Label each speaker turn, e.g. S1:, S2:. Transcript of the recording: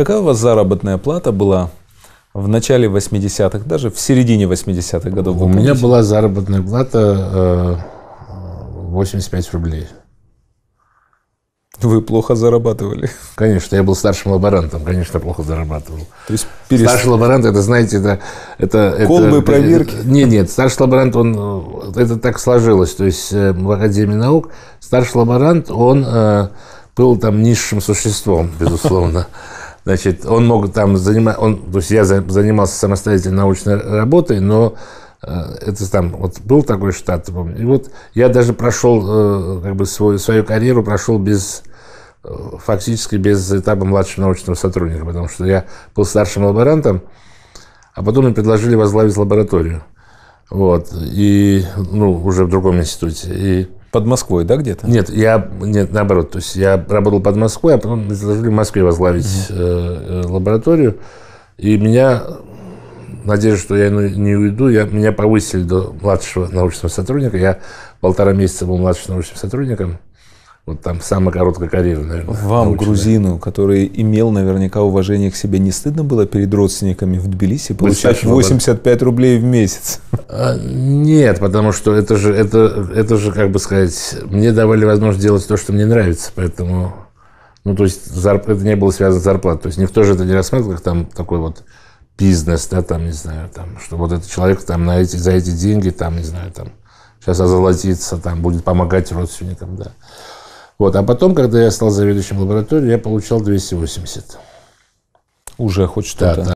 S1: Какая у вас заработная плата была в начале 80-х, даже в середине 80-х годов? У меня была заработная плата 85 э, рублей. Вы плохо зарабатывали. Конечно, я был старшим лаборантом, конечно, плохо зарабатывал. То есть перес... Старший лаборант, это, знаете, это... это Колбы, это, проверки? Это, нет, нет, старший лаборант, он... Это так сложилось. То есть э, в Академии наук старший лаборант, он э, был там низшим существом, безусловно. Значит, он мог там занимать, он, то есть я занимался самостоятельно научной работой, но э, это там, вот был такой штат, помню. И вот я даже прошел, э, как бы, свою, свою карьеру прошел без, э, фактически без этапа младшего научного сотрудника, потому что я был старшим лаборантом, а потом мне предложили возглавить лабораторию. Вот. И, ну, уже в другом институте. И под Москвой, да, где-то? Нет, я, нет, наоборот, то есть я работал под Москвой, а потом предложили в Москве возглавить угу. э, лабораторию, и меня, надеюсь, что я не уйду, я, меня повысили до младшего научного сотрудника, я полтора месяца был младшим научным сотрудником, вот там самая короткая карьера, наверное. Вам, научная. грузину, который имел наверняка уважение к себе, не стыдно было перед родственниками в Тбилиси получать 85 рублей в месяц? А, нет, потому что это же, это, это же, как бы сказать, мне давали возможность делать то, что мне нравится, поэтому... Ну, то есть зарп... это не было связано с зарплатой. То есть никто же это не рассматривал, как там такой вот бизнес, да, там, не знаю, там, что вот этот человек там на эти, за эти деньги, там, не знаю, там, сейчас озолотится, там, будет помогать родственникам, да. Вот. А потом, когда я стал заведующим лабораторией, я получал 280. Уже хоть что-то. Да, да.